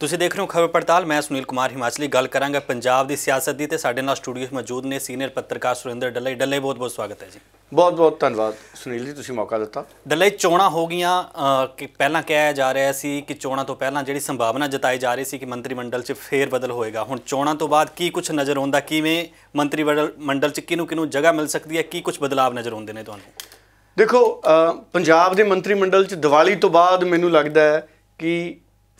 ਤੁਸੀਂ ਦੇਖ ਰਹੇ ਹੋ ਖਬਰ ਪੜਤਾਲ ਮੈਂ ਸੁਨੀਲ ਕੁਮਾਰ ਹਿਮਾਚਲੀ ਗੱਲ ਕਰਾਂਗਾ ਪੰਜਾਬ ਦੀ ਸਿਆਸਤ ਦੀ ਤੇ ਸਾਡੇ ਨਾਲ ਸਟੂਡੀਓ 'ਚ ਮੌਜੂਦ ਨੇ ਸੀਨੀਅਰ ਪੱਤਰਕਾਰ ਸੁਰਿੰਦਰ ਡੱਲੇ ਡੱਲੇ ਬਹੁਤ ਬਹੁਤ ਸਵਾਗਤ ਹੈ ਜੀ ਬਹੁਤ ਬਹੁਤ ਧੰਨਵਾਦ ਸੁਨੀਲ ਜੀ ਤੁਸੀਂ ਮੌਕਾ ਦਿੱਤਾ ਡੱਲੇ ਚੋਣਾਂ ਹੋ ਗਈਆਂ ਕਿ ਪਹਿਲਾਂ ਕਿਹਾ ਜਾ ਰਿਹਾ ਸੀ ਕਿ ਚੋਣਾਂ ਤੋਂ ਪਹਿਲਾਂ ਜਿਹੜੀ ਸੰਭਾਵਨਾ ਜਤਾਈ ਜਾ ਰਹੀ ਸੀ ਕਿ ਮੰਤਰੀ ਮੰਡਲ 'ਚ ਫੇਰ ਬਦਲ ਹੋਏਗਾ ਹੁਣ ਚੋਣਾਂ ਤੋਂ ਬਾਅਦ ਕੀ ਕੁਝ ਨਜ਼ਰ ਆਉਂਦਾ ਕਿਵੇਂ ਮੰਤਰੀ ਮੰਡਲ 'ਚ ਕਿਨੂੰ ਕਿਨੂੰ ਜਗ੍ਹਾ ਮਿਲ ਸਕਦੀ ਹੈ ਕੀ ਕੁਝ ਬਦਲਾਅ ਨਜ਼ਰ ਆਉਂਦੇ ਨੇ ਤੁਹਾਨੂੰ ਦੇਖੋ ਪੰਜਾਬ ਦੇ ਮੰਤਰੀ ਮੰਡਲ 'ਚ ਦੀਵਾਲੀ ਤੋਂ ਬਾਅਦ ਮੈਨੂੰ ਲੱਗਦਾ ਹੈ ਕਿ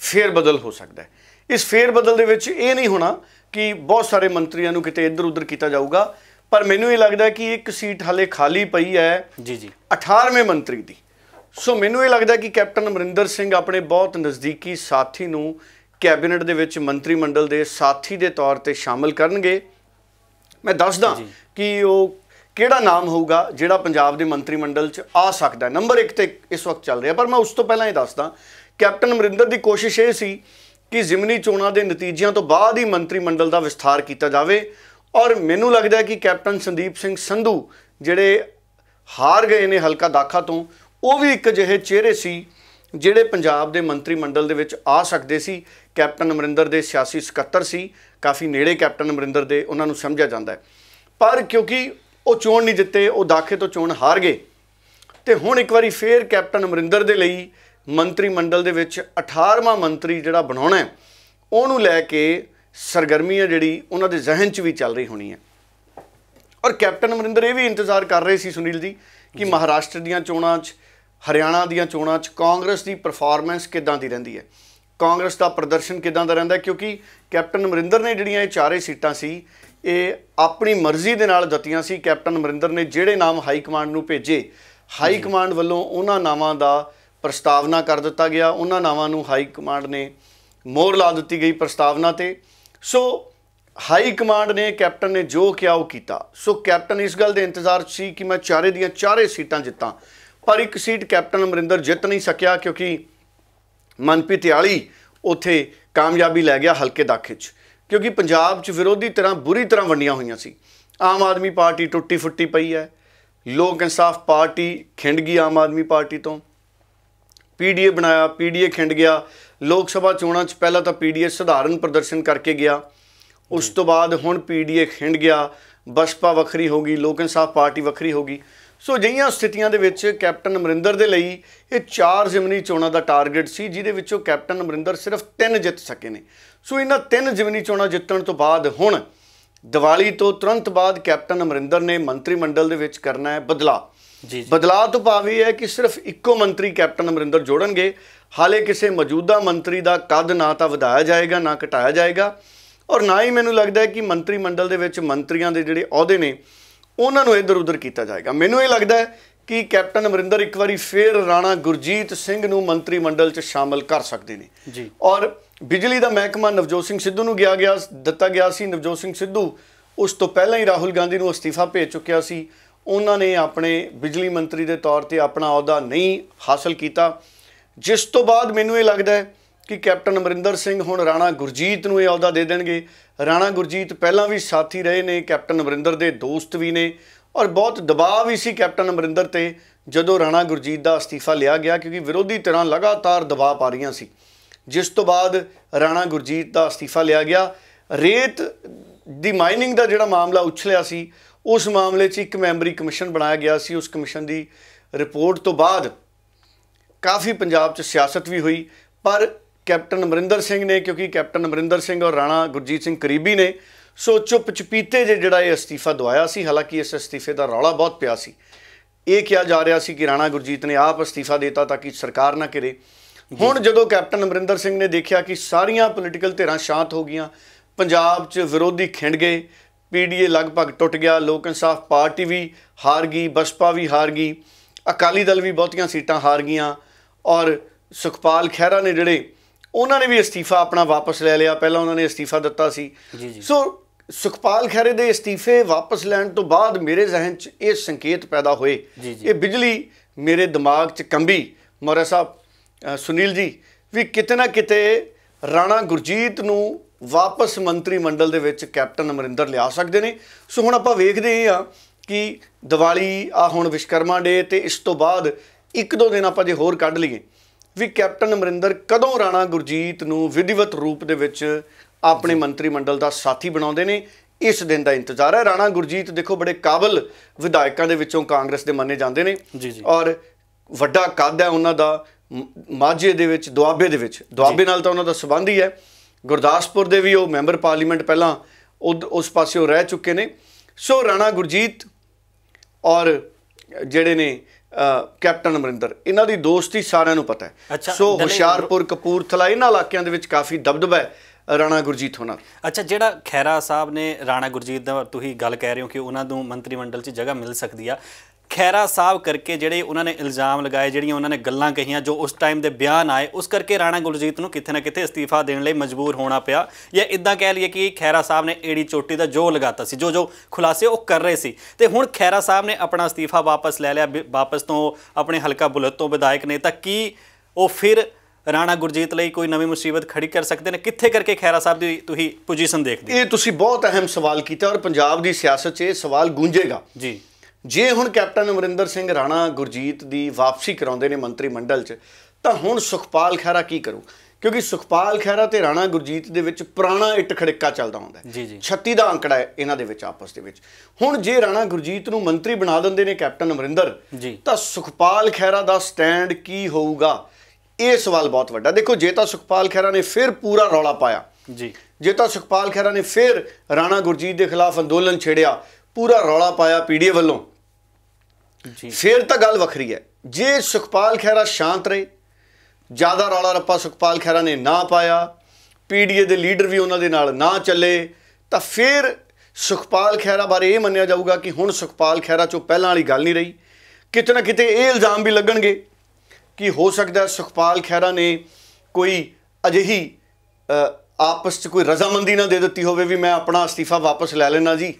ਫੇਰ ਬਦਲ ਹੋ ਸਕਦਾ ਹੈ ਇਸ ਫੇਰ ਬਦਲ ਦੇ ਵਿੱਚ ਇਹ ਨਹੀਂ ਹੋਣਾ ਕਿ ਬਹੁਤ ਸਾਰੇ ਮੰਤਰੀਆਂ ਨੂੰ ਕਿਤੇ ਇੱਧਰ ਉੱਧਰ ਕੀਤਾ ਜਾਊਗਾ ਪਰ ਮੈਨੂੰ ਇਹ ਲੱਗਦਾ ਕਿ ਇੱਕ ਸੀਟ ਹਲੇ ਖਾਲੀ ਪਈ ਹੈ ਜੀ ਜੀ 18ਵੇਂ ਮੰਤਰੀ ਦੀ ਸੋ ਮੈਨੂੰ ਇਹ ਲੱਗਦਾ ਕਿ ਕੈਪਟਨ ਅਮਰਿੰਦਰ ਸਿੰਘ ਆਪਣੇ ਬਹੁਤ ਨਜ਼ਦੀਕੀ ਸਾਥੀ ਨੂੰ ਕੈਬਨਿਟ ਦੇ ਵਿੱਚ ਮੰਤਰੀ ਮੰਡਲ ਦੇ ਸਾਥੀ ਦੇ ਤੌਰ ਤੇ ਸ਼ਾਮਲ ਕਰਨਗੇ ਮੈਂ ਦੱਸਦਾ ਕਿ ਉਹ ਕਿਹੜਾ ਨਾਮ ਹੋਊਗਾ ਜਿਹੜਾ ਪੰਜਾਬ ਦੇ ਮੰਤਰੀ ਮੰਡਲ 'ਚ ਆ ਸਕਦਾ ਨੰਬਰ 1 ਤੇ ਇਸ ਵਕਤ ਚੱਲ ਰਿਹਾ ਪਰ ਮੈਂ ਉਸ ਤੋਂ ਪਹਿਲਾਂ ਇਹ ਦੱਸਦਾ ਕੈਪਟਨ ਅਮਰਿੰਦਰ ਦੀ ਕੋਸ਼ਿਸ਼ ਇਹ ਸੀ ਕਿ ਜ਼ਿਮਨੀ ਚੋਣਾਂ ਦੇ ਨਤੀਜਿਆਂ ਤੋਂ ਬਾਅਦ ਹੀ ਮੰਤਰੀ ਮੰਡਲ ਦਾ ਵਿਸਥਾਰ ਕੀਤਾ ਜਾਵੇ ਔਰ ਮੈਨੂੰ ਲੱਗਦਾ ਹੈ ਕਿ ਕੈਪਟਨ ਸੰਦੀਪ ਸਿੰਘ ਸੰਧੂ ਜਿਹੜੇ ਹਾਰ ਗਏ ਨੇ ਹਲਕਾ ਦਾਖਾ ਤੋਂ ਉਹ ਵੀ ਇੱਕ ਜਿਹੇ ਚਿਹਰੇ ਸੀ ਜਿਹੜੇ ਪੰਜਾਬ ਦੇ ਮੰਤਰੀ ਮੰਡਲ ਦੇ ਵਿੱਚ ਆ ਸਕਦੇ ਸੀ ਕੈਪਟਨ ਅਮਰਿੰਦਰ ਦੇ ਸਿਆਸੀ ਸਕੱਤਰ ਸੀ ਕਾਫੀ ਨੇੜੇ ਕੈਪਟਨ ਅਮਰਿੰਦਰ ਦੇ ਉਹਨਾਂ ਨੂੰ ਸਮਝਿਆ ਜਾਂਦਾ ਹੈ ਪਰ ਕਿਉਂਕਿ ਉਹ ਚੋਣ ਨਹੀਂ ਦਿੱਤੇ ਉਹ ਦਾਖੇ ਤੋਂ ਚੋਣ ਹਾਰ ਗਏ ਤੇ ਹੁਣ ਇੱਕ ਵਾਰੀ ਫੇਰ ਕੈਪਟਨ ਅਮਰਿੰਦਰ ਦੇ ਲਈ ਮੰਤਰੀ ਮੰਡਲ ਦੇ ਵਿੱਚ 18ਵਾਂ ਮੰਤਰੀ ਜਿਹੜਾ ਬਣਾਉਣਾ ਉਹਨੂੰ ਲੈ ਕੇ ਸਰਗਰਮੀ ਹੈ ਜਿਹੜੀ ਉਹਨਾਂ ਦੇ ਜ਼ਿਹਨ 'ਚ ਵੀ ਚੱਲ ਰਹੀ ਹੋਣੀ ਹੈ ਔਰ ਕੈਪਟਨ ਅਮਰਿੰਦਰ ਇਹ ਵੀ ਇੰਤਜ਼ਾਰ ਕਰ ਰਹੇ ਸੀ ਸੁਨੀਲ ਜੀ ਕਿ ਮਹਾਰਾਸ਼ਟਰ ਦੀਆਂ ਚੋਣਾਂ 'ਚ ਹਰਿਆਣਾ ਦੀਆਂ ਚੋਣਾਂ 'ਚ ਕਾਂਗਰਸ ਦੀ ਪਰਫਾਰਮੈਂਸ ਕਿਦਾਂ ਦੀ ਰਹਿੰਦੀ ਹੈ ਕਾਂਗਰਸ ਦਾ ਪ੍ਰਦਰਸ਼ਨ ਕਿਦਾਂ ਦਾ ਰਹਿੰਦਾ ਕਿਉਂਕਿ ਕੈਪਟਨ ਅਮਰਿੰਦਰ ਨੇ ਜਿਹੜੀਆਂ ਇਹ ਚਾਰੇ ਸੀਟਾਂ ਸੀ ਇਹ ਆਪਣੀ ਮਰਜ਼ੀ ਦੇ ਨਾਲ ਦਿੱਤੀਆਂ ਸੀ ਕੈਪਟਨ ਅਮਰਿੰਦਰ ਨੇ ਜਿਹੜੇ ਨਾਮ ਹਾਈ ਕਮਾਂਡ ਨੂੰ ਭੇਜੇ ਹਾਈ ਕਮਾਂਡ ਵੱਲੋਂ ਉਹਨਾਂ ਨਾਵਾਂ ਦਾ ਪ੍ਰਸਤਾਵਨਾ ਕਰ ਦਿੱਤਾ ਗਿਆ ਉਹਨਾਂ ਨਾਵਾਂ ਨੂੰ ਹਾਈ ਕਮਾਂਡ ਨੇ ਮੋਹਰ ਲਾ ਦਿੱਤੀ ਗਈ ਪ੍ਰਸਤਾਵਨਾ ਤੇ ਸੋ ਹਾਈ ਕਮਾਂਡ ਨੇ ਕੈਪਟਨ ਨੇ ਜੋ ਕਿਹਾ ਉਹ ਕੀਤਾ ਸੋ ਕੈਪਟਨ ਇਸ ਗੱਲ ਦੇ ਇੰਤਜ਼ਾਰ ਸੀ ਕਿ ਮੈਂ ਚਾਰੇ ਦੀਆਂ ਚਾਰੇ ਸੀਟਾਂ ਜਿੱਤਾਂ ਪਰ ਇੱਕ ਸੀਟ ਕੈਪਟਨ ਅਮਰਿੰਦਰ ਜਿੱਤ ਨਹੀਂ ਸਕਿਆ ਕਿਉਂਕਿ ਮਨਪ੍ਰੀਤ ਯਾਲੀ ਉਥੇ ਕਾਮਯਾਬੀ ਲੈ ਗਿਆ ਹਲਕੇ ਦਾਖੇ 'ਚ ਕਿਉਂਕਿ ਪੰਜਾਬ 'ਚ ਵਿਰੋਧੀ ਤਰ੍ਹਾਂ ਬੁਰੀ ਤਰ੍ਹਾਂ ਵੰਡੀਆਂ ਹੋਈਆਂ ਸੀ ਆਮ ਆਦਮੀ ਪਾਰਟੀ ਟੁੱਟੀ ਫੁੱਟੀ ਪਈ ਹੈ ਲੋਕ ਇਨਸਾਫ ਪਾਰਟੀ ਖਿੰਡ ਗਈ ਆਮ ਆਦਮੀ ਪਾਰਟੀ ਤੋਂ ਪੀਡੀਏ ਬਣਾਇਆ ਪੀਡੀਏ ਖਿੰਡ ਗਿਆ ਲੋਕ ਸਭਾ ਚੋਣਾਂ 'ਚ ਪਹਿਲਾਂ ਤਾਂ ਪੀਡੀਏ ਸਧਾਰਨ ਪ੍ਰਦਰਸ਼ਨ ਕਰਕੇ ਗਿਆ ਉਸ ਤੋਂ ਬਾਅਦ ਹੁਣ ਪੀਡੀਏ ਖਿੰਡ ਗਿਆ ਬਸਪਾ ਵੱਖਰੀ ਹੋ ਗਈ ਲੋਕ ਇਨਸਾਫ ਪਾਰਟੀ ਵੱਖਰੀ ਹੋ ਗਈ ਸੋ ਜਈਆਂ ਸਥਿਤੀਆਂ ਦੇ ਵਿੱਚ ਕੈਪਟਨ ਅਮਰਿੰਦਰ ਦੇ ਲਈ ਇਹ ਚਾਰ ਜ਼ਿਮਨੀ ਚੋਣਾਂ ਦਾ ਟਾਰਗੇਟ ਸੀ ਜਿਹਦੇ ਵਿੱਚੋਂ ਕੈਪਟਨ ਅਮਰਿੰਦਰ ਸਿਰਫ ਤਿੰਨ ਜਿੱਤ ਸਕੇ ਨੇ ਸੋ ਇਹਨਾਂ ਤਿੰਨ ਜ਼ਿਮਨੀ ਚੋਣਾਂ ਜਿੱਤਣ ਤੋਂ ਬਾਅਦ ਹੁਣ ਦੀਵਾਲੀ ਤੋਂ ਤੁਰੰਤ ਬਾਅਦ ਕੈਪਟਨ ਅਮਰਿੰਦਰ ਨੇ ਮੰਤਰੀ ਮੰਡਲ ਦੇ ਵਿੱਚ ਕਰਨਾ ਹੈ ਬਦਲਾਅ ਜੀ ਜੀ ਬਦਲਾਅ ਤੋਂ ਭਾਵ ਇਹ ਹੈ ਕਿ ਸਿਰਫ ਇੱਕੋ ਮੰਤਰੀ ਕੈਪਟਨ ਅਮਰਿੰਦਰ ਜੋੜਨਗੇ ਹਾਲੇ ਕਿਸੇ ਮੌਜੂਦਾ ਮੰਤਰੀ ਦਾ ਕੱਦ ਨਾ ਤਾਂ ਵਧਾਇਆ ਜਾਏਗਾ ਨਾ ਘਟਾਇਆ ਜਾਏਗਾ ਔਰ ਨਾ ਹੀ ਮੈਨੂੰ ਲੱਗਦਾ ਹੈ ਕਿ ਮੰਤਰੀ ਮੰਡਲ ਦੇ ਵਿੱਚ ਮੰਤਰੀਆਂ ਦੇ ਜਿਹੜੇ ਅਹੁਦੇ ਨੇ ਉਹਨਾਂ ਨੂੰ ਇੱਧਰ ਉੱਧਰ ਕੀਤਾ ਜਾਏਗਾ ਮੈਨੂੰ ਇਹ ਲੱਗਦਾ ਹੈ ਕਿ ਕੈਪਟਨ ਅਮਰਿੰਦਰ ਇੱਕ ਵਾਰੀ ਫੇਰ ਰਾਣਾ ਗੁਰਜੀਤ ਸਿੰਘ ਨੂੰ ਮੰਤਰੀ ਮੰਡਲ 'ਚ ਸ਼ਾਮਲ ਕਰ ਸਕਦੇ ਨੇ ਜੀ ਔਰ ਬਿਜਲੀ ਦਾ ਮਹਿਕਮਾ ਨਵਜੋਤ ਸਿੰਘ ਸਿੱਧੂ ਨੂੰ ਗਿਆ ਗਿਆ ਦਿੱਤਾ ਗਿਆ ਸੀ ਨਵਜੋਤ ਸਿੰਘ ਸਿੱਧੂ ਉਸ ਤੋਂ ਪਹਿਲਾਂ ਹੀ ਰਾਹੁਲ ਗਾਂਧੀ ਨੂੰ ਅਸਤੀਫਾ ਭੇਜ ਚੁੱਕਿਆ ਸੀ ਉਹਨਾਂ ਨੇ ਆਪਣੇ ਬਿਜਲੀ ਮੰਤਰੀ ਦੇ ਤੌਰ ਤੇ ਆਪਣਾ ਅਹੁਦਾ ਨਹੀਂ ਹਾਸਲ ਕੀਤਾ ਜਿਸ ਤੋਂ ਬਾਅਦ ਮੈਨੂੰ ਇਹ ਲੱਗਦਾ ਹੈ ਕਿ ਕੈਪਟਨ ਅਮਰਿੰਦਰ ਸਿੰਘ ਹੁਣ ਰਾਣਾ ਗੁਰਜੀਤ ਨੂੰ ਇਹ ਅਹੁਦਾ ਦੇ ਦੇਣਗੇ ਰਾਣਾ ਗੁਰਜੀਤ ਪਹਿਲਾਂ ਵੀ ਸਾਥੀ ਰਹੇ ਨੇ ਕੈਪਟਨ ਅਮਰਿੰਦਰ ਦੇ ਦੋਸਤ ਵੀ ਨੇ ਔਰ ਬਹੁਤ ਦਬਾਅ ਵੀ ਸੀ ਕੈਪਟਨ ਅਮਰਿੰਦਰ ਤੇ ਜਦੋਂ ਰਾਣਾ ਗੁਰਜੀਤ ਦਾ ਅਸਤੀਫਾ ਲਿਆ ਗਿਆ ਕਿਉਂਕਿ ਵਿਰੋਧੀ ਧਿਰਾਂ ਲਗਾਤਾਰ ਦਬਾਅ ਪਾ ਰਹੀਆਂ ਸੀ ਜਿਸ ਤੋਂ ਬਾਅਦ ਰਾਣਾ ਗੁਰਜੀਤ ਦਾ ਅਸਤੀਫਾ ਲਿਆ ਗਿਆ ਰੇਤ ਦੀ ਮਾਈਨਿੰਗ ਦਾ ਜਿਹੜਾ ਮਾਮਲਾ ਉੱਛਲਿਆ ਸੀ ਉਸ ਮਾਮਲੇ 'ਚ ਇੱਕ ਮੈਂਬਰੀ ਕਮਿਸ਼ਨ ਬਣਾਇਆ ਗਿਆ ਸੀ ਉਸ ਕਮਿਸ਼ਨ ਦੀ ਰਿਪੋਰਟ ਤੋਂ ਬਾਅਦ ਕਾਫੀ ਪੰਜਾਬ 'ਚ ਸਿਆਸਤ ਵੀ ਹੋਈ ਪਰ ਕੈਪਟਨ ਅਮਰਿੰਦਰ ਸਿੰਘ ਨੇ ਕਿਉਂਕਿ ਕੈਪਟਨ ਅਮਰਿੰਦਰ ਸਿੰਘ ਔਰ ਰਾਣਾ ਗੁਰਜੀਤ ਸਿੰਘ ਕਰੀਬੀ ਨੇ ਸੋ ਚੁੱਪ ਚਪੀਤੇ ਜੇ ਜਿਹੜਾ ਇਹ ਅਸਤੀਫਾ ਦਵਾਇਆ ਸੀ ਹਾਲਾਂਕਿ ਇਸ ਅਸਤੀਫੇ ਦਾ ਰੌਲਾ ਬਹੁਤ ਪਿਆ ਸੀ ਇਹ ਕਿਹਾ ਜਾ ਰਿਹਾ ਸੀ ਕਿ ਰਾਣਾ ਗੁਰਜੀਤ ਨੇ ਆਪ ਅਸਤੀਫਾ ਦਿੱਤਾ ਤਾਂ ਕਿ ਸਰਕਾਰ ਨਾ ਕਰੇ ਹੁਣ ਜਦੋਂ ਕੈਪਟਨ ਅਮਰਿੰਦਰ ਸਿੰਘ ਨੇ ਦੇਖਿਆ ਕਿ ਸਾਰੀਆਂ ਪੋਲੀਟੀਕਲ ਧਿਰਾਂ ਸ਼ਾਂਤ ਹੋ ਗਈਆਂ ਪੰਜਾਬ 'ਚ ਵਿਰੋਧੀ ਖਿੰਡ ਗਏ ਪੀਡੀਏ ਲਗਭਗ ਟੁੱਟ ਗਿਆ ਲੋਕ ਇਨਸਾਫ ਪਾਰਟੀ ਵੀ ਹਾਰ ਗਈ ਬਸਪਾ ਵੀ ਹਾਰ ਗਈ ਅਕਾਲੀ ਦਲ ਵੀ ਬਹੁਤੀਆਂ ਸੀਟਾਂ ਹਾਰ ਗਈਆਂ ਔਰ ਸੁਖਪਾਲ ਖਹਿਰਾ ਨੇ ਜਿਹੜੇ ਉਹਨਾਂ ਨੇ ਵੀ ਅਸਤੀਫਾ ਆਪਣਾ ਵਾਪਸ ਲੈ ਲਿਆ ਪਹਿਲਾਂ ਉਹਨਾਂ ਨੇ ਅਸਤੀਫਾ ਦਿੱਤਾ ਸੀ ਸੋ ਸੁਖਪਾਲ ਖਹਿਰੇ ਦੇ ਅਸਤੀਫੇ ਵਾਪਸ ਲੈਣ ਤੋਂ ਬਾਅਦ ਮੇਰੇ ਜ਼ਿਹਨ 'ਚ ਇਹ ਸੰਕੇਤ ਪੈਦਾ ਹੋਏ ਇਹ ਬਿਜਲੀ ਮੇਰੇ ਦਿਮਾਗ 'ਚ ਕੰਬੀ ਮੋਰਾ ਸਾਹਿਬ ਸੁਨੀਲ ਜੀ ਵੀ ਕਿਤੇ ਨਾ ਕਿਤੇ ਰਾਣਾ ਗੁਰਜੀਤ ਨੂੰ ਵਾਪਸ ਮੰਤਰੀ ਮੰਡਲ ਦੇ ਵਿੱਚ ਕੈਪਟਨ ਅਮਰਿੰਦਰ ਲਿਆ ਸਕਦੇ ਨੇ ਸੋ ਹੁਣ ਆਪਾਂ ਵੇਖਦੇ ਆ ਕਿ ਦੀਵਾਲੀ ਆ ਹੁਣ ਵਿਸ਼ਕਰਮਾ ਡੇ ਤੇ ਇਸ ਤੋਂ ਬਾਅਦ ਇੱਕ ਦੋ ਦਿਨ ਆਪਾਂ ਜੇ ਹੋਰ ਕੱਢ ਲਈਏ ਵੀ ਕੈਪਟਨ ਅਮਰਿੰਦਰ ਕਦੋਂ ਰਾਣਾ ਗੁਰਜੀਤ ਨੂੰ ਵਿਧੀਵਤ ਰੂਪ ਦੇ ਵਿੱਚ ਆਪਣੇ ਮੰਤਰੀ ਮੰਡਲ ਦਾ ਸਾਥੀ ਬਣਾਉਂਦੇ ਨੇ ਇਸ ਦਿਨ ਦਾ ਇੰਤਜ਼ਾਰ ਹੈ ਰਾਣਾ ਗੁਰਜੀਤ ਦੇਖੋ ਬੜੇ ਕਾਬਲ ਵਿਧਾਇਕਾਂ ਦੇ ਵਿੱਚੋਂ ਕਾਂਗਰਸ ਦੇ ਮੰਨੇ ਜਾਂਦੇ ਨੇ ਔਰ ਵੱਡਾ ਕੱਦ ਹੈ ਉਹਨਾਂ ਦਾ ਮਾਝੇ ਦੇ ਵਿੱਚ ਦੁਆਬੇ ਦੇ ਵਿੱਚ ਦੁਆਬੇ ਨਾਲ ਤਾਂ ਉਹਨਾਂ ਦਾ ਸਬੰਧ ਹੀ ਹੈ ਗੁਰਦਾਸਪੁਰ ਦੇ ਵੀ ਉਹ ਮੈਂਬਰ ਪਾਰਲੀਮੈਂਟ ਪਹਿਲਾਂ ਉਸ ਪਾਸੇ ਰਹਿ ਚੁੱਕੇ ਨੇ ਸੋ ਰਾਣਾ ਗੁਰਜੀਤ ਔਰ ਜਿਹੜੇ ਨੇ ਕੈਪਟਨ ਅਮਰਿੰਦਰ ਇਹਨਾਂ ਦੀ ਦੋਸਤੀ ਸਾਰਿਆਂ ਨੂੰ ਪਤਾ ਹੈ ਸੋ ਹੁਸ਼ਿਆਰਪੁਰ ਕਪੂਰਥਲਾ ਇਹਨਾਂ ਇਲਾਕਿਆਂ ਦੇ ਵਿੱਚ ਕਾਫੀ ਦਬਦਬਾ ਹੈ ਰਾਣਾ ਗੁਰਜੀਤ ਹੋਣਾ ਅੱਛਾ ਜਿਹੜਾ ਖੈਰਾ ਸਾਹਿਬ ਨੇ ਰਾਣਾ ਗੁਰਜੀਤ ਦਾ ਤੁਸੀਂ ਗੱਲ ਕਹਿ ਰਹੇ ਹੋ ਕਿ ਉਹਨਾਂ ਨੂੰ ਮੰਤਰੀ ਮੰਡਲ 'ਚ ਜਗ੍ਹਾ ਮਿਲ ਸਕਦੀ ਆ ਖੈਰਾ ਸਾਹਿਬ ਕਰਕੇ ਜਿਹੜੇ ਉਹਨਾਂ ਨੇ ਇਲਜ਼ਾਮ ਲਗਾਏ ਜਿਹੜੀਆਂ ਉਹਨਾਂ ਨੇ ਗੱਲਾਂ ਕਹੀਆਂ ਜੋ ਉਸ ਟਾਈਮ ਦੇ ਬਿਆਨ ਆਏ ਉਸ ਕਰਕੇ ਰਾਣਾ ਗੁਰਜੀਤ ਨੂੰ ਕਿਤੇ ਨਾ ਕਿਤੇ ਅਸਤੀਫਾ ਦੇਣ ਲਈ ਮਜਬੂਰ ਹੋਣਾ ਪਿਆ ਜਾਂ ਇਦਾਂ ਕਹਿ ਲਈਏ ਕਿ ਖੈਰਾ ਸਾਹਿਬ ਨੇ ਏੜੀ ਚੋਟੀ ਦਾ ਜੋ ਲਗਾਤਾ ਸੀ ਜੋ ਜੋ ਖੁਲਾਸੇ ਉਹ ਕਰ ਰਹੇ ਸੀ ਤੇ ਹੁਣ ਖੈਰਾ ਸਾਹਿਬ ਨੇ ਆਪਣਾ ਅਸਤੀਫਾ ਵਾਪਸ ਲੈ ਲਿਆ ਵਾਪਸ ਤੋਂ ਆਪਣੇ ਹਲਕਾ ਬੁਲਤ ਤੋਂ ਵਿਧਾਇਕ ਨੇ ਤਾਂ ਕੀ ਉਹ ਫਿਰ ਰਾਣਾ ਗੁਰਜੀਤ ਲਈ ਕੋਈ ਨਵੀਂ ਮੁਸੀਬਤ ਖੜੀ ਕਰ ਸਕਦੇ ਨੇ ਕਿੱਥੇ ਕਰਕੇ ਖੈਰਾ ਸਾਹਿਬ ਦੀ ਤੁਸੀਂ ਪੋਜੀਸ਼ਨ ਦੇਖਦੇ ਇਹ ਤੁਸੀਂ ਬਹੁਤ ਅਹਿਮ ਸਵਾਲ ਕੀਤਾ ਔਰ ਪੰਜਾਬ ਦੀ ਸਿਆਸਤ 'ਚ ਇਹ ਸਵਾਲ ਗੂੰਜੇਗਾ ਜੀ ਜੇ ਹੁਣ ਕੈਪਟਨ ਅਮਰਿੰਦਰ ਸਿੰਘ ਰਾਣਾ ਗੁਰਜੀਤ ਦੀ ਵਾਪਸੀ ਕਰਾਉਂਦੇ ਨੇ ਮੰਤਰੀ ਮੰਡਲ 'ਚ ਤਾਂ ਹੁਣ ਸੁਖਪਾਲ ਖਹਿਰਾ ਕੀ ਕਰੂ ਕਿਉਂਕਿ ਸੁਖਪਾਲ ਖਹਿਰਾ ਤੇ ਰਾਣਾ ਗੁਰਜੀਤ ਦੇ ਵਿੱਚ ਪੁਰਾਣਾ ਇੱਟ ਖੜਿੱਕਾ ਚੱਲਦਾ ਹੁੰਦਾ ਹੈ 36 ਦਾ ਅੰਕੜਾ ਹੈ ਇਹਨਾਂ ਦੇ ਵਿੱਚ ਆਪਸ ਦੇ ਵਿੱਚ ਹੁਣ ਜੇ ਰਾਣਾ ਗੁਰਜੀਤ ਨੂੰ ਮੰਤਰੀ ਬਣਾ ਦਿੰਦੇ ਨੇ ਕੈਪਟਨ ਅਮਰਿੰਦਰ ਤਾਂ ਸੁਖਪਾਲ ਖਹਿਰਾ ਦਾ ਸਟੈਂਡ ਕੀ ਹੋਊਗਾ ਇਹ ਸਵਾਲ ਬਹੁਤ ਵੱਡਾ ਦੇਖੋ ਜੇ ਤਾਂ ਸੁਖਪਾਲ ਖਹਿਰਾ ਨੇ ਫਿਰ ਪੂਰਾ ਰੌਲਾ ਪਾਇਆ ਜੀ ਜੇ ਤਾਂ ਸੁਖਪਾਲ ਖਹਿਰਾ ਨੇ ਫਿਰ ਰਾਣਾ ਗੁਰਜੀਤ ਦੇ ਖਿਲਾਫ ਅੰਦੋਲਨ ਛੇੜਿਆ ਪੂਰਾ ਰੌਲਾ ਪਾਇਆ ਪੀਡੀਏ ਵੱਲੋਂ ਫੇਰ ਤਾਂ ਗੱਲ ਵੱਖਰੀ ਹੈ ਜੇ ਸੁਖਪਾਲ ਖਹਿਰਾ ਸ਼ਾਂਤ ਰਹੇ ਜਿਆਦਾ ਰੌਲਾ ਰੱਪਾ ਸੁਖਪਾਲ ਖਹਿਰਾ ਨੇ ਨਾ ਪਾਇਆ ਪੀਡੀਏ ਦੇ ਲੀਡਰ ਵੀ ਉਹਨਾਂ ਦੇ ਨਾਲ ਨਾ ਚੱਲੇ ਤਾਂ ਫਿਰ ਸੁਖਪਾਲ ਖਹਿਰਾ ਬਾਰੇ ਇਹ ਮੰਨਿਆ ਜਾਊਗਾ ਕਿ ਹੁਣ ਸੁਖਪਾਲ ਖਹਿਰਾ ਚੋਂ ਪਹਿਲਾਂ ਵਾਲੀ ਗੱਲ ਨਹੀਂ ਰਹੀ ਕਿਤੇ ਨਾ ਕਿਤੇ ਇਹ ਇਲਜ਼ਾਮ ਵੀ ਲੱਗਣਗੇ ਕਿ ਹੋ ਸਕਦਾ ਸੁਖਪਾਲ ਖਹਿਰਾ ਨੇ ਕੋਈ ਅਜਿਹੀ ਆਪਸ 'ਚ ਕੋਈ ਰਜ਼ਾਮੰਦੀ ਨਾ ਦੇ ਦਿੱਤੀ ਹੋਵੇ ਵੀ ਮੈਂ ਆਪਣਾ ਅਸਤੀਫਾ ਵਾਪਸ ਲੈ ਲੈਣਾ ਜੀ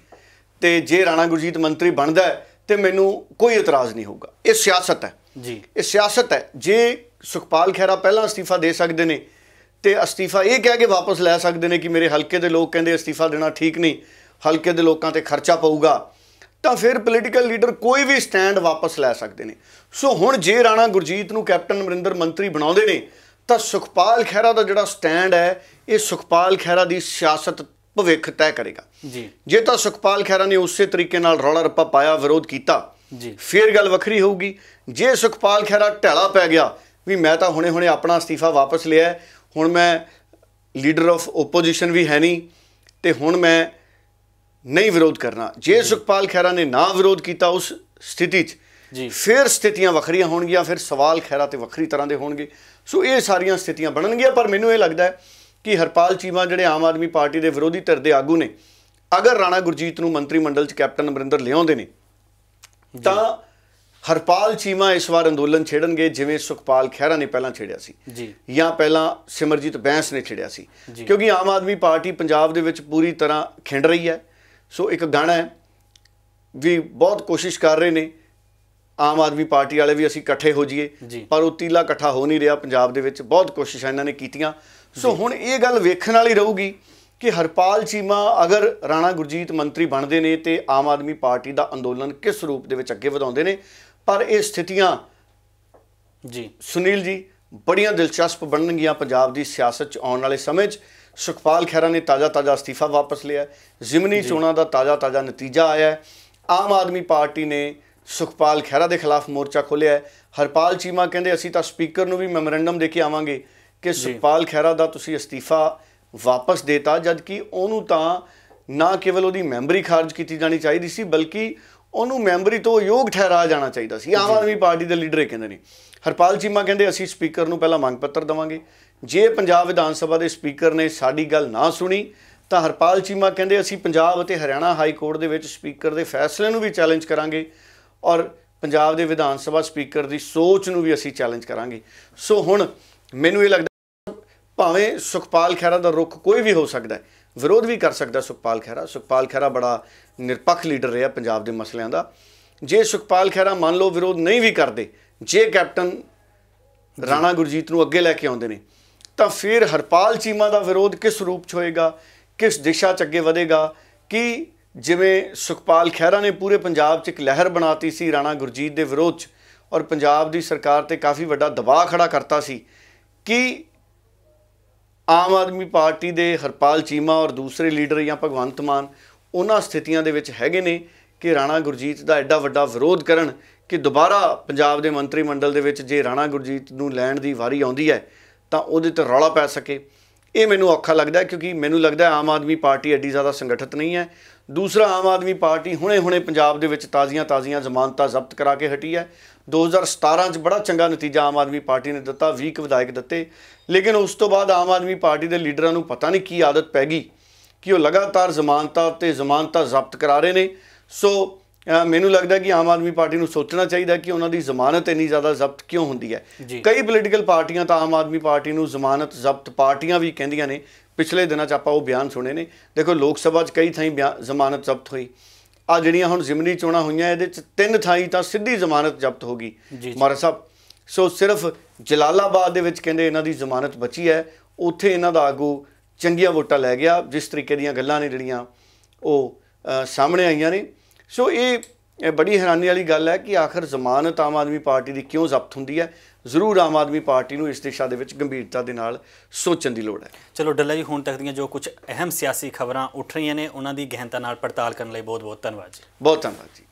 ਤੇ ਜੇ ਰਾਣਾ ਗੁਰਜੀਤ ਮੰਤਰੀ ਬਣਦਾ ਤੇ ਮੈਨੂੰ ਕੋਈ ਇਤਰਾਜ਼ ਨਹੀਂ ਹੋਊਗਾ ਇਹ ਸਿਆਸਤ ਹੈ ਜੀ ਇਹ ਸਿਆਸਤ ਹੈ ਜੇ ਸੁਖਪਾਲ ਖੈਰਾ ਪਹਿਲਾਂ ਅਸਤੀਫਾ ਦੇ ਸਕਦੇ ਨੇ ਤੇ ਅਸਤੀਫਾ ਇਹ ਕਹਿ ਕੇ ਵਾਪਸ ਲੈ ਸਕਦੇ ਨੇ ਕਿ ਮੇਰੇ ਹਲਕੇ ਦੇ ਲੋਕ ਕਹਿੰਦੇ ਅਸਤੀਫਾ ਦੇਣਾ ਠੀਕ ਨਹੀਂ ਹਲਕੇ ਦੇ ਲੋਕਾਂ ਤੇ ਖਰਚਾ ਪਊਗਾ ਤਾਂ ਫਿਰ ਪੋਲੀਟੀਕਲ ਲੀਡਰ ਕੋਈ ਵੀ ਸਟੈਂਡ ਵਾਪਸ ਲੈ ਸਕਦੇ ਨੇ ਸੋ ਹੁਣ ਜੇ ਰਾਣਾ ਗੁਰਜੀਤ ਨੂੰ ਕੈਪਟਨ ਅਮਰਿੰਦਰ ਮੰਤਰੀ ਬਣਾਉਂਦੇ ਨੇ ਤਾਂ ਸੁਖਪਾਲ ਖਹਿਰਾ ਦਾ ਜਿਹੜਾ ਸਟੈਂਡ ਹੈ ਇਹ ਸੁਖਪਾਲ ਖਹਿਰਾ ਦੀ ਸਿਆਸਤ ਭਵਿੱਖ ਤੈਅ ਕਰੇਗਾ ਜੀ ਜੇ ਤਾਂ ਸੁਖਪਾਲ ਖੈਰਾ ਨੇ ਉਸੇ ਤਰੀਕੇ ਨਾਲ ਰੌਲਾ ਰੱਪਾ ਪਾਇਆ ਵਿਰੋਧ ਕੀਤਾ ਜੀ ਫਿਰ ਗੱਲ ਵੱਖਰੀ ਹੋਊਗੀ ਜੇ ਸੁਖਪਾਲ ਖੈਰਾ ਢੈਲਾ ਪੈ ਗਿਆ ਵੀ ਮੈਂ ਤਾਂ ਹੁਣੇ-ਹੁਣੇ ਆਪਣਾ ਅਸਤੀਫਾ ਵਾਪਸ ਲਿਆ ਹੁਣ ਮੈਂ ਲੀਡਰ ਆਫ ਓਪੋਜੀਸ਼ਨ ਵੀ ਹੈ ਨਹੀਂ ਤੇ ਹੁਣ ਮੈਂ ਨਹੀਂ ਵਿਰੋਧ ਕਰਨਾ ਜੇ ਸੁਖਪਾਲ ਖੈਰਾ ਨੇ ਨਾ ਵਿਰੋਧ ਕੀਤਾ ਉਸ ਸਥਿਤੀ 'ਚ ਜੀ ਫਿਰ ਸਥਿਤੀਆਂ ਵੱਖਰੀਆਂ ਹੋਣਗੀਆਂ ਫਿਰ ਸਵਾਲ ਖੈਰਾ ਤੇ ਵੱਖਰੀ ਤਰ੍ਹਾਂ ਦੇ ਹੋਣਗੇ ਸੋ ਇਹ ਸਾਰੀਆਂ ਸਥਿਤੀਆਂ ਬਣਨਗੀਆਂ ਪਰ ਮੈਨੂੰ ਇਹ ਲੱਗਦਾ ਹੈ ਕਿ ਹਰਪਾਲ ਚੀਮਾ ਜਿਹੜੇ ਆਮ ਆਦਮੀ ਪਾਰਟੀ ਦੇ ਵਿਰੋਧੀ ਧਿਰ ਦੇ ਆਗੂ ਨੇ ਅਗਰ ਰਾਣਾ ਗੁਰਜੀਤ ਨੂੰ ਮੰਤਰੀ ਮੰਡਲ 'ਚ ਕੈਪਟਨ ਅਮਰਿੰਦਰ ਲਿਆਉਂਦੇ ਨੇ ਤਾਂ ਹਰਪਾਲ ਚੀਮਾ ਇਸ ਵਾਰ ਅੰਦੋਲਨ ਛੇੜਨਗੇ ਜਿਵੇਂ ਸੁਖਪਾਲ ਖਹਿਰਾ ਨੇ ਪਹਿਲਾਂ ਛੇੜਿਆ ਸੀ ਜੀ ਜਾਂ ਪਹਿਲਾਂ ਸਿਮਰਜੀਤ ਬੈਂਸ ਨੇ ਛੇੜਿਆ ਸੀ ਕਿਉਂਕਿ ਆਮ ਆਦਮੀ ਪਾਰਟੀ ਪੰਜਾਬ ਦੇ ਵਿੱਚ ਪੂਰੀ ਤਰ੍ਹਾਂ ਖਿੰਡ ਰਹੀ ਹੈ ਸੋ ਇੱਕ ਗਾਣਾ ਹੈ ਵੀ ਬਹੁਤ ਕੋਸ਼ਿਸ਼ ਕਰ ਰਹੇ ਨੇ ਆਮ ਆਦਮੀ ਪਾਰਟੀ ਵਾਲੇ ਵੀ ਅਸੀਂ ਇਕੱਠੇ ਹੋ ਜਾਈਏ ਪਰ ਉਹ ਤੀਲਾ ਇਕੱਠਾ ਹੋ ਨਹੀਂ ਰਿਹਾ ਪੰਜਾਬ ਦੇ ਵਿੱਚ ਬਹੁਤ ਕੋਸ਼ਿਸ਼ਾਂ ਇਹਨਾਂ ਨੇ ਕੀਤੀਆਂ ਸੋ ਹੁਣ ਇਹ ਗੱਲ ਵੇਖਣ ਵਾਲੀ ਰਹੂਗੀ ਕਿ ਹਰਪਾਲ ਚੀਮਾ ਅਗਰ ਰਾਣਾ ਗੁਰਜੀਤ ਮੰਤਰੀ ਬਣਦੇ ਨੇ ਤੇ ਆਮ ਆਦਮੀ ਪਾਰਟੀ ਦਾ ਅੰਦੋਲਨ ਕਿਸ ਰੂਪ ਦੇ ਵਿੱਚ ਅੱਗੇ ਵਧਾਉਂਦੇ ਨੇ ਪਰ ਇਹ ਸਥਿਤੀਆਂ ਜੀ ਸੁਨੀਲ ਜੀ ਬੜੀਆਂ ਦਿਲਚਸਪ ਬਣਨਗੀਆਂ ਪੰਜਾਬ ਦੀ ਸਿਆਸਤ 'ਚ ਆਉਣ ਵਾਲੇ ਸਮੇਂ 'ਚ ਸੁਖਪਾਲ ਖੈਰਾ ਨੇ ਤਾਜ਼ਾ-ਤਾਜ਼ਾ ਅਸਤੀਫਾ ਵਾਪਸ ਲਿਆ ਜ਼ਿਮਨੀ ਚੋਣਾਂ ਦਾ ਤਾਜ਼ਾ-ਤਾਜ਼ਾ ਨਤੀਜਾ ਆਇਆ ਆਮ ਆਦਮੀ ਪਾਰਟੀ ਨੇ ਸੁਖਪਾਲ ਖੈਰਾ ਦੇ ਖਿਲਾਫ ਮੋਰਚਾ ਖੋਲ੍ਹਿਆ ਹਰਪਾਲ ਚੀਮਾ ਕਹਿੰਦੇ ਅਸੀਂ ਤਾਂ ਸਪੀਕਰ ਨੂੰ ਵੀ ਮੈਮੋਰੈਂਡਮ ਦੇ ਕੇ ਆਵਾਂਗੇ ਕਿ ਸੁਪਾਲ ਖਹਿਰਾ ਦਾ ਤੁਸੀਂ ਅਸਤੀਫਾ ਵਾਪਸ ਦੇਤਾ ਜਦ ਕਿ ਉਹਨੂੰ ਤਾਂ ਨਾ ਕੇਵਲ ਉਹਦੀ ਮੈਂਬਰੀ ਖਾਰਜ ਕੀਤੀ ਜਾਣੀ ਚਾਹੀਦੀ ਸੀ ਬਲਕਿ ਉਹਨੂੰ ਮੈਂਬਰੀ ਤੋਂ ਯੋਗ ਠਹਿਰਾਇਆ ਜਾਣਾ ਚਾਹੀਦਾ ਸੀ ਆਮ ਆਦਮੀ ਪਾਰਟੀ ਦੇ ਲੀਡਰ ਇਹ ਕਹਿੰਦੇ ਨੇ ਹਰਪਾਲ ਚੀਮਾ ਕਹਿੰਦੇ ਅਸੀਂ ਸਪੀਕਰ ਨੂੰ ਪਹਿਲਾਂ ਮੰਗ ਪੱਤਰ ਦਵਾਂਗੇ ਜੇ ਪੰਜਾਬ ਵਿਧਾਨ ਸਭਾ ਦੇ ਸਪੀਕਰ ਨੇ ਸਾਡੀ ਗੱਲ ਨਾ ਸੁਣੀ ਤਾਂ ਹਰਪਾਲ ਚੀਮਾ ਕਹਿੰਦੇ ਅਸੀਂ ਪੰਜਾਬ ਅਤੇ ਹਰਿਆਣਾ ਹਾਈ ਕੋਰਟ ਦੇ ਵਿੱਚ ਸਪੀਕਰ ਦੇ ਫੈਸਲੇ ਨੂੰ ਵੀ ਚੈਲੰਜ ਕਰਾਂਗੇ ਔਰ ਪੰਜਾਬ ਦੇ ਵਿਧਾਨ ਸਭਾ ਸਪੀਕਰ ਦੀ ਸੋਚ ਨੂੰ ਵੀ ਅਸੀਂ ਚੈਲੰਜ ਕਰਾਂਗੇ ਸੋ ਹੁਣ ਮੈਨੂੰ ਇਹ ਲੱਗਦਾ ਭਾਵੇਂ ਸੁਖਪਾਲ ਖਹਿਰਾ ਦਾ ਰੁਖ ਕੋਈ ਵੀ ਹੋ ਸਕਦਾ ਹੈ ਵਿਰੋਧ ਵੀ ਕਰ ਸਕਦਾ ਸੁਖਪਾਲ ਖਹਿਰਾ ਸੁਖਪਾਲ ਖਹਿਰਾ ਬੜਾ ਨਿਰਪੱਖ ਲੀਡਰ ਰਿਹਾ ਪੰਜਾਬ ਦੇ ਮਸਲਿਆਂ ਦਾ ਜੇ ਸੁਖਪਾਲ ਖਹਿਰਾ ਮੰਨ ਲਓ ਵਿਰੋਧ ਨਹੀਂ ਵੀ ਕਰਦੇ ਜੇ ਕੈਪਟਨ ਰਾਣਾ ਗੁਰਜੀਤ ਨੂੰ ਅੱਗੇ ਲੈ ਕੇ ਆਉਂਦੇ ਨੇ ਤਾਂ ਫਿਰ ਹਰਪਾਲ ਚੀਮਾ ਦਾ ਵਿਰੋਧ ਕਿਸ ਰੂਪ 'ਚ ਹੋਏਗਾ ਕਿਸ ਦਿਸ਼ਾ 'ਚ ਅੱਗੇ ਵਧੇਗਾ ਕਿ ਜਿਵੇਂ ਸੁਖਪਾਲ ਖਹਿਰਾ ਨੇ ਪੂਰੇ ਪੰਜਾਬ 'ਚ ਇੱਕ ਲਹਿਰ ਬਣਾਤੀ ਸੀ ਰਾਣਾ ਗੁਰਜੀਤ ਦੇ ਵਿਰੋਧ 'ਚ ਔਰ ਪੰਜਾਬ ਦੀ ਸਰਕਾਰ ਤੇ ਕਾਫੀ ਵੱਡਾ ਦਬਾਅ ਖੜਾ ਕਰਤਾ ਸੀ ਕਿ ਆਮ ਆਦਮੀ ਪਾਰਟੀ ਦੇ ਹਰਪਾਲ ਚੀਮਾ ਔਰ ਦੂਸਰੇ ਲੀਡਰ ਜਾਂ ਭਗਵੰਤ ਮਾਨ ਉਹਨਾਂ ਸਥਿਤੀਆਂ ਦੇ ਵਿੱਚ ਹੈਗੇ ਨੇ ਕਿ ਰਾਣਾ ਗੁਰਜੀਤ ਦਾ ਐਡਾ ਵੱਡਾ ਵਿਰੋਧ ਕਰਨ ਕਿ ਦੁਬਾਰਾ ਪੰਜਾਬ ਦੇ ਮੰਤਰੀ ਮੰਡਲ ਦੇ ਵਿੱਚ ਜੇ ਰਾਣਾ ਗੁਰਜੀਤ ਨੂੰ ਲੈਣ ਦੀ ਵਾਰੀ ਆਉਂਦੀ ਹੈ ਤਾਂ ਉਹਦੇ ਤੇ ਰੌਲਾ ਪੈ ਸਕੇ ਇਹ ਮੈਨੂੰ ਔਖਾ ਲੱਗਦਾ ਕਿਉਂਕਿ ਮੈਨੂੰ ਲੱਗਦਾ ਆਮ ਆਦਮੀ ਪਾਰਟੀ ਐਡੀ ਜ਼ਿਆਦਾ ਸੰਗਠਿਤ ਨਹੀਂ ਹੈ ਦੂਸਰਾ ਆਮ ਆਦਮੀ ਪਾਰਟੀ ਹੁਣੇ-ਹੁਣੇ ਪੰਜਾਬ ਦੇ ਵਿੱਚ ਤਾਜ਼ੀਆਂ-ਤਾਜ਼ੀਆਂ ਜ਼ਮਾਨਤਾਂ ਜ਼ਬਤ ਕਰਾ ਕੇ ਹਟੀ ਹੈ 2017 'ਚ ਬੜਾ ਚੰਗਾ ਨਤੀਜਾ ਆਮ ਆਦਮੀ ਪਾਰਟੀ ਨੇ ਦਿੱਤਾ 20 ਵਿਧਾਇਕ ਦਿੱਤੇ ਲੇਕਿਨ ਉਸ ਤੋਂ ਬਾਅਦ ਆਮ ਆਦਮੀ ਪਾਰਟੀ ਦੇ ਲੀਡਰਾਂ ਨੂੰ ਪਤਾ ਨਹੀਂ ਕੀ ਆਦਤ ਪੈ ਗਈ ਕਿ ਉਹ ਲਗਾਤਾਰ ਜ਼ਮਾਨਤਾਂ ਤੇ ਜ਼ਮਾਨਤਾਂ ਜ਼ਬਤ ਕਰਾ ਰਹੇ ਨੇ ਸੋ ਮੈਨੂੰ ਲੱਗਦਾ ਕਿ ਆਮ ਆਦਮੀ ਪਾਰਟੀ ਨੂੰ ਸੋਚਣਾ ਚਾਹੀਦਾ ਕਿ ਉਹਨਾਂ ਦੀ ਜ਼ਮਾਨਤ ਇੰਨੀ ਜ਼ਿਆਦਾ ਜ਼ਬਤ ਕਿਉਂ ਹੁੰਦੀ ਹੈ ਕਈ ਪੋਲੀਟੀਕਲ ਪਾਰਟੀਆਂ ਤਾਂ ਆਮ ਆਦਮੀ ਪਾਰਟੀ ਨੂੰ ਜ਼ਮਾਨਤ ਜ਼ਬਤ ਪਾਰਟੀਆਂ ਵੀ ਕਹਿੰਦੀਆਂ ਨੇ ਪਿਛਲੇ ਦਿਨਾਂ 'ਚ ਆਪਾਂ ਉਹ ਬਿਆਨ ਸੁਣੇ ਨੇ ਦੇਖੋ ਲੋਕ ਸਭਾ 'ਚ ਕਈ ਥਾਈਂ ਜ਼ਮਾਨਤ ਜ਼ਬਤ ਹੋਈ ਆ ਜਿਹੜੀਆਂ ਹੁਣ ਜ਼ਿਮਨੀ ਚੋਣਾਂ ਹੋਈਆਂ ਇਹਦੇ 'ਚ ਤਿੰਨ ਥਾਈਂ ਤਾਂ ਸਿੱਧੀ ਜ਼ਮਾਨਤ ਜ਼ਬਤ ਹੋ ਗਈ ਮਹਾਰਾਜ ਸਾਹਿਬ ਸੋ ਸਿਰਫ ਜਲਾਲਾਬਾਦ ਦੇ ਵਿੱਚ ਕਹਿੰਦੇ ਇਹਨਾਂ ਦੀ ਜ਼ਮਾਨਤ ਬਚੀ ਹੈ ਉੱਥੇ ਇਹਨਾਂ ਦਾ ਆਗੂ ਚੰਗੀਆਂ ਵੋਟਾਂ ਲੈ ਗਿਆ ਜਿਸ ਤਰੀਕੇ ਦੀਆਂ ਗੱਲਾਂ ਨੇ ਜਿਹੜੀਆਂ ਉਹ ਸਾਹਮਣੇ ਆਈਆਂ ਨੇ ਸੋ ਇਹ ਬੜੀ ਹੈਰਾਨੀ ਵਾਲੀ ਗੱਲ ਹੈ ਕਿ ਆਖਰ ਜ਼ਮਾਨਤ ਆਮ ਆਦਮੀ ਪਾਰਟੀ ਦੀ ਕਿਉਂ ਜ਼ਬਤ ਹੁੰਦੀ ਹੈ ਜ਼ਰੂਰ ਆਮ ਆਦਮੀ ਪਾਰਟੀ ਨੂੰ ਇਸ ਦਿਸ਼ਾ ਦੇ ਵਿੱਚ ਗੰਭੀਰਤਾ ਦੇ ਨਾਲ ਸੋਚਣ ਦੀ ਲੋੜ ਹੈ ਚਲੋ ਡੱਲਾ ਜੀ ਹੁਣ ਤੱਕ ਦੀਆਂ ਜੋ ਕੁਝ ਅਹਿਮ ਸਿਆਸੀ ਖਬਰਾਂ ਉੱਠ ਰਹੀਆਂ ਨੇ ਉਹਨਾਂ ਦੀ ਗਹਿਨਤਾ ਨਾਲ ਪੜਤਾਲ ਕਰਨ ਲਈ ਬਹੁਤ ਬਹੁਤ ਧੰਨਵਾਦ ਜੀ ਬਹੁਤ ਧੰਨਵਾਦ ਜੀ